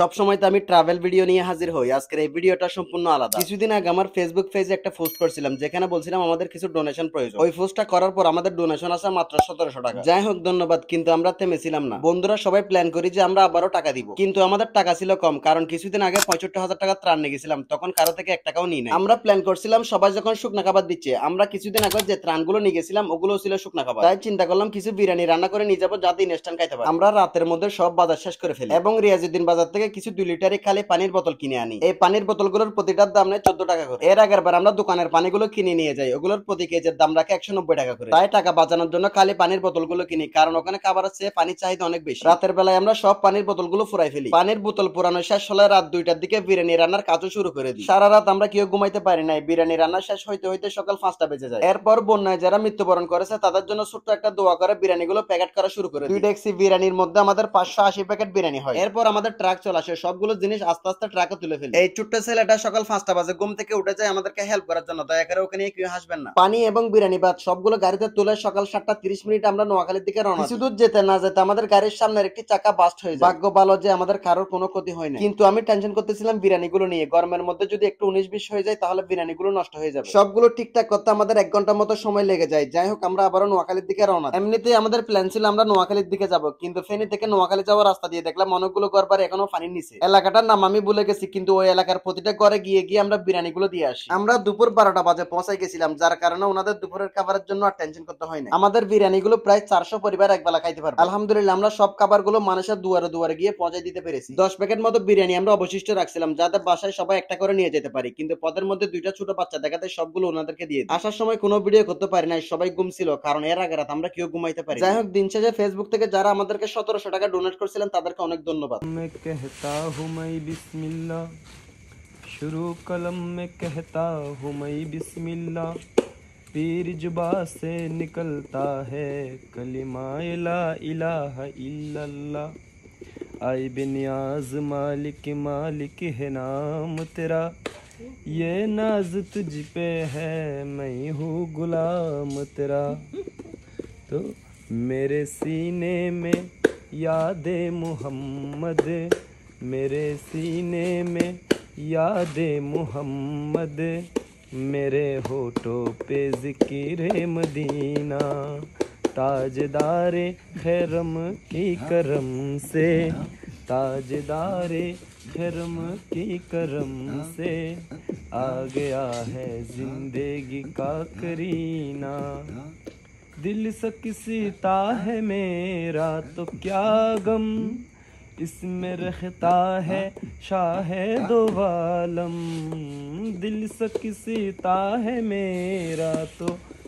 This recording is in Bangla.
সবসময় তো আমি ট্রাভেল ভিডিও নিয়ে হাজির হই আজকের এই ভিডিওটা সম্পূর্ণ আলাদা কিছুদিন আগে আমার ফেসবুক পেজে একটা পোস্ট করেছিলাম যেখানে বলছিলাম আমাদের কিছু ডোনেশন প্রয়োজন ওই পোস্টটা করার পর আমাদের ডোনেশন আসা মাত্র সতেরোশো টাকা যাই হোক ধন্যবাদ কিন্তু আমরা থেমেছিলাম না বন্ধুরা সবাই প্ল্যান করি যে আমরা আবারও টাকা দিব কিন্তু আমাদের টাকা ছিল কম কারণ কিছুদিন আগে পঁয়ষট্টি হাজার টাকা ত্রাণ নিয়ে গেছিলাম তখন কারো থেকে এক টাকাও নিই না আমরা প্ল্যান করছিলাম সবাই যখন শুকনা খাবার দিচ্ছে আমরা কিছুদিন আগে যে ত্রাণগুলো নিয়ে গেছিলাম ওগুলো ছিল শুকনা খাবার তাই চিন্তা করলাম কিছু বিরিয়ানি রান্না করে নিয়ে যাবো যাতে ইনস্টান খাইতে পারে আমরা রাতের মধ্যে সব বাজার শেষ করে ফেলি এবং রিয়াজুদ্দিন বাজার থেকে কিছু দুই লিটারে খালি পানির বোতল কিনে আনি এই পানির বোতলগুলোর প্রতিটার দাম নেয় চোদ্দ টাকা করে এর আগের বার আমরা দোকানের পানিগুলো কিনে নিয়ে যাই ওগুলোর প্রতি কেজির দাম রাখে একশো নব্বই টাকা করে তাই টাকা বাঁচানোর জন্য খালি পানির বোতলগুলো কিনি কারণ ওখানে খাবার আছে পানির চাহিদা অনেক বেশি রাতের বেলায় আমরা সব পানির বোতলগুলো ফুরাই ফেলি পানির বোতল পুরানো শেষ হলে রাত দুইটার দিকে বিরিয়ানি রান্নার কাজও শুরু করে দিই সারা রাত আমরা কেউ ঘুমাইতে পারি নাই বিরিয়ানি রান্না শেষ হইতে হইতে সকাল পাঁচটা বেজে যায় এরপর বন্যায় যারা মৃত্যুবরণ করেছে তাদের জন্য ছোট্ট একটা দোয়া করে বিরিয়ানি গুলো প্যাকেট করা শুরু করে দুই ডেক্সি বিরিয়ানির মধ্যে আমাদের পাঁচশো আশি প্যাকেট বিরিয়ানি হয় এরপর আমাদের ট্রাক চলে আসে সবগুলো জিনিস আস্তে আস্তে ট্রাকে তুলে ফেলি এই ছোট্ট ছেলেটা সকাল পাঁচটা বাজে ঘুম থেকে উঠে যায় আমাদেরকে হেল্প করার জন্য দয়া করে ওখানে কেউ হাসবেন না পানি এবং বিরিয়ানি ভাত সবগুলো গাড়িতে তুলে সকাল সাতটা তিরিশ মিনিট আমরা নোয়াখালীর দিকে রওনা কিছু দূর যেতে না যেতে আমাদের গাড়ির সামনের একটি চাকা বাস্ট হয়ে যায় ভাগ্য ভালো যে আমাদের কারোর কোনো ক্ষতি হয়নি কিন্তু আমি টেনশন করতেছিলাম বিরিয়ানি গুলো নিয়ে গরমের মধ্যে যদি একটু উনিশ বিশ হয়ে যায় তাহলে বিরিয়ানি গুলো নষ্ট হয়ে যাবে সবগুলো ঠিকঠাক করতে আমাদের এক ঘন্টার মতো সময় লেগে যায় যাই হোক আমরা আবারও নোয়াখালীর দিকে রওনা এমনিতেই আমাদের প্ল্যান ছিল আমরা নোয়াখালীর দিকে যাব কিন্তু ফেনী থেকে নোয়াখালী যাওয়ার রাস্তা দিয়ে দেখলাম অনেকগুলো ঘর এখনো পানির নিচে এলাকাটার নাম আমি ভুলে গেছি কিন্তু ওই এলাকার প্রতিটা ঘরে গিয়ে গিয়ে আমরা বিরিয়ানি গুলো দিয়ে আসি আমরা দুপুর বারোটা বাজে পৌঁছাই গেছিলাম যার কারণে ওনাদের দুপুরের খাবারের জন্য আর টেনশন করতে হয় না আমাদের গুলো প্রায় চারশো পরিবার একবেলা খাইতে পারবো আলহামদুলিল্লাহ আমরা সব গুলো মানুষের দুয়ারে দুয়ারে গিয়ে পৌঁছে দিতে পেরেছি দশ প্যাকেট মতো বিরিয়ানি আমরা অবশিষ্ট রাখছিলাম যাতে বাসায় সবাই একটা করে নিয়ে যেতে পারি কিন্তু পদের মধ্যে দুইটা ছোট বাচ্চা দেখাতে সবগুলো ওনাদেরকে দিয়ে আসার সময় কোনো ভিডিও করতে পারি নাই সবাই ঘুমছিল কারণ এর আগে রাত আমরা কেউ ঘুমাইতে পারি যাই হোক দিন শেষে ফেসবুক থেকে যারা আমাদেরকে সতেরোশো টাকা ডোনেট করছিলেন তাদেরকে অনেক ধন্যবাদ کرتا ہوں میں بسم اللہ شروع قلم میں کہتا ہوں میں بسم اللہ پیر جبا سے نکلتا ہے کلمہ لا الہ الا اللہ آئی بنیاز مالک مالک ہے نام تیرا یہ ناز تجھ پہ ہے میں ہوں غلام تیرا تو میرے سینے میں یاد محمد میرے سینے میں یاد محمد میرے ہوٹوں پہ ذکر مدینہ تاجدار خیرم کی کرم سے تاجدار خیرم کی کرم سے آ گیا ہے زندگی کا کرینہ دل سے کسی میرا تو کیا غم اس میں رہتا ہے شاہ دو واللم دل سکی ہے میرا تو